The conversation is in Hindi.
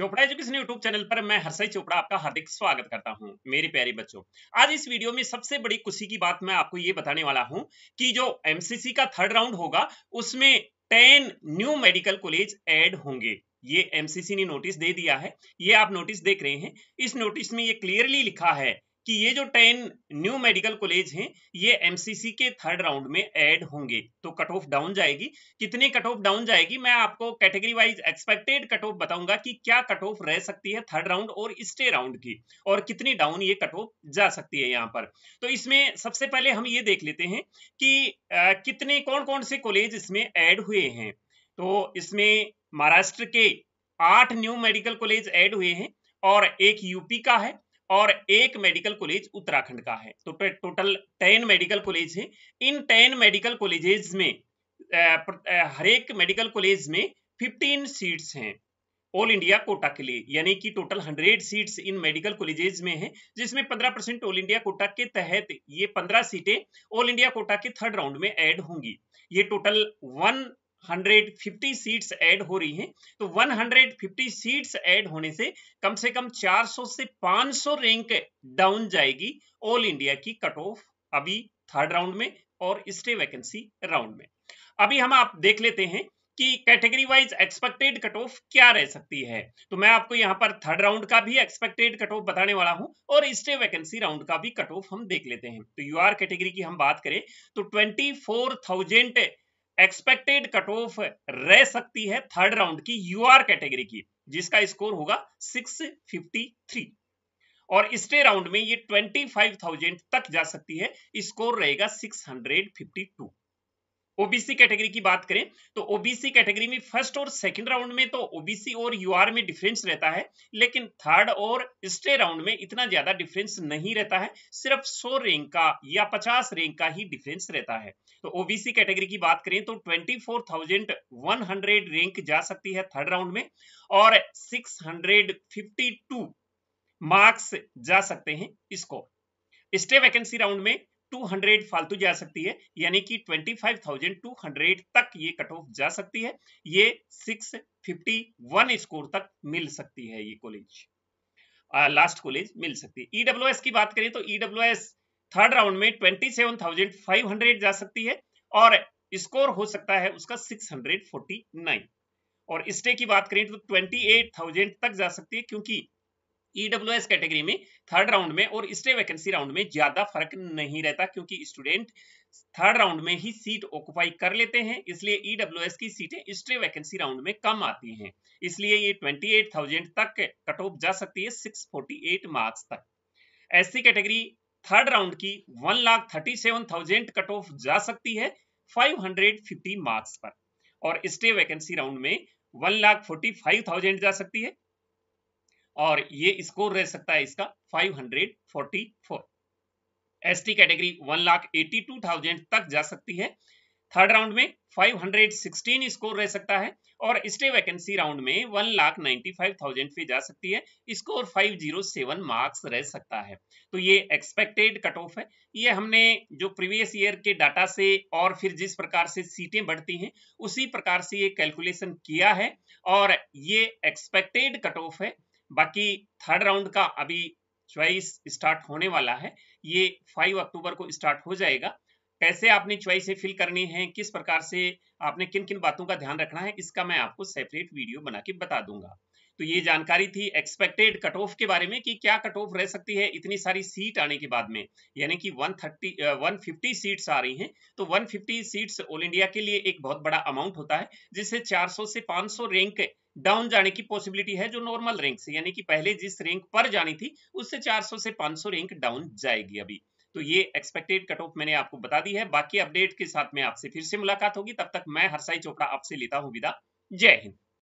चोपड़ा एजुकेशन यूट्यूब चैनल पर मैं हर्षय चोपड़ा आपका हार्दिक स्वागत करता हूं मेरे प्यारे बच्चों आज इस वीडियो में सबसे बड़ी खुशी की बात मैं आपको ये बताने वाला हूं कि जो एमसीसी का थर्ड राउंड होगा उसमें ten new medical college add होंगे ये एमसीसी ने नोटिस दे दिया है ये आप नोटिस देख रहे हैं इस नोटिस में ये क्लियरली लिखा है कि ये जो टेन न्यू मेडिकल कॉलेज हैं ये एमसीसी के थर्ड राउंड में ऐड होंगे तो कट ऑफ डाउन जाएगी कितनी कट ऑफ डाउन जाएगी मैं आपको category wise expected cut off बताऊंगा कि क्या कट ऑफ रह सकती है थर्ड राउंड और स्टे राउंड की और कितनी डाउन ये कट ऑफ जा सकती है यहाँ पर तो इसमें सबसे पहले हम ये देख लेते हैं कि आ, कितने कौन कौन से कॉलेज इसमें ऐड हुए हैं तो इसमें महाराष्ट्र के आठ न्यू मेडिकल कॉलेज ऐड हुए हैं और एक यूपी का है और एक मेडिकल कॉलेज उत्तराखंड का है तो टोटल टेन मेडिकल कॉलेज है इन टेन मेडिकल कॉलेजेस में हर एक मेडिकल कॉलेज में फिफ्टीन सीट्स हैं ऑल इंडिया कोटा के लिए यानी कि टोटल हंड्रेड सीट्स इन मेडिकल कॉलेजेस में है जिसमें पंद्रह परसेंट ऑल इंडिया कोटा के तहत ये पंद्रह सीटें ऑल इंडिया कोटा के थर्ड राउंड में ऐड होंगी ये टोटल वन 150 सीट्स ऐड हो रही हैं तो 150 सीट्स ऐड होने से कम से कम 400 से 500 रैंक डाउन जाएगी ऑल इंडिया की कट ऑफ अभी थर्ड राउंड में और स्टे वैकेंसी राउंड में अभी हम आप देख लेते हैं कि category wise expected cut off क्या रह सकती है तो मैं आपको यहां पर थर्ड राउंड का भी एक्सपेक्टेड कट ऑफ बताने वाला हूं और स्टे वैकेंसी राउंड का भी कट ऑफ हम देख लेते हैं तो यूआर कैटेगरी की हम बात करें तो twenty four thousand expected cut off रह सकती है थर्ड राउंड की यूआर कैटेगरी की जिसका स्कोर होगा 653 और स्टे राउंड में ये 25,000 तक जा सकती है स्कोर रहेगा 652 ओबीसी कैटेगरी की बात करें तो ओबीसी कैटेगरी में फर्स्ट और सेकंड राउंड में तो ओबीसी और यूआर में डिफरेंस रहता है लेकिन थर्ड और स्टे राउंड में इतना ज्यादा डिफरेंस नहीं रहता है सिर्फ 100 रैंक का या 50 रैंक का ही डिफरेंस रहता है तो ओबीसी कैटेगरी की बात करें तो 24,100 रैंक जा सकती है थर्ड राउंड में और टू मार्क्स जा सकते हैं इसको स्टे वैकेंसी राउंड में 200 फालतू जा सकती है यानी कि 25,200 तक ये कट ऑफ जा सकती है ये 651 स्कोर तक मिल सकती है ये कॉलेज लास्ट कॉलेज मिल सकती है ईडब्ल्यू e की बात करें तो ईडब्ल्यू थर्ड राउंड में 27,500 जा सकती है और स्कोर हो सकता है उसका 649 और स्टे की बात करें तो 28,000 तक जा सकती है क्योंकि ईडब्ल्यू एस कैटेगरी में थर्ड राउंड में और स्टे वैकेंसी राउंड में ज्यादा फर्क नहीं रहता क्योंकि स्टूडेंट थर्ड राउंड में ही सीट ऑक्युपाई कर लेते हैं इसलिए ईडब्ल्यू e एस की सीटें स्टे वैकेंसी राउंड में कम आती हैं इसलिए ये 28,000 तक कट ऑफ जा सकती है 648 मार्क्स तक एससी कैटेगरी थर्ड राउंड की one lakh thirty seven thousand cut off जा सकती है 550 मार्क्स पर और स्टे वैकेंसी राउंड में one lakh forty five thousand जा सकती है और ये स्कोर रह सकता है इसका 544 ST category one lakh eighty तक जा सकती है थर्ड राउंड में 516 स्कोर रह सकता है और स्टे वैकेंसी राउंड में one lakh ninety five thousand पे जा सकती है स्कोर 507 मार्क्स रह सकता है तो ये एक्सपेक्टेड कट ऑफ है ये हमने जो प्रीवियस ईयर के डाटा से और फिर जिस प्रकार से सीटें बढ़ती हैं उसी प्रकार से ये कैलकुलेशन किया है और ये एक्सपेक्टेड कट ऑफ है बाकी थर्ड राउंड का अभी च्वाइस स्टार्ट होने वाला है ये 5 अक्टूबर को स्टार्ट हो जाएगा कैसे आपने च्वाइसें फिल करनी है किस प्रकार से आपने किन किन बातों का ध्यान रखना है इसका मैं आपको सेपरेट वीडियो बना के बता दूंगा तो ये जानकारी थी एक्सपेक्टेड कट ऑफ के बारे में कि क्या कट ऑफ रह सकती है इतनी सारी सीट आने के बाद में यानी कि 130 150 सीट्स आ रही हैं तो 150 सीट्स ऑल इंडिया के लिए एक बहुत बड़ा अमाउंट होता है जिससे 400 से 500 रैंक डाउन जाने की पॉसिबिलिटी है जो नॉर्मल रैंक से यानी कि पहले जिस रैंक पर जानी थी उससे 400 से 500 रैंक डाउन जाएगी अभी तो ये एक्सपेक्टेड कट ऑफ मैंने आपको बता दी है बाकी अपडेट के साथ में आपसे फिर से मुलाकात होगी तब तक मैं हरसाई चोपड़ा आपसे लेता हूँ विदा जय हिंद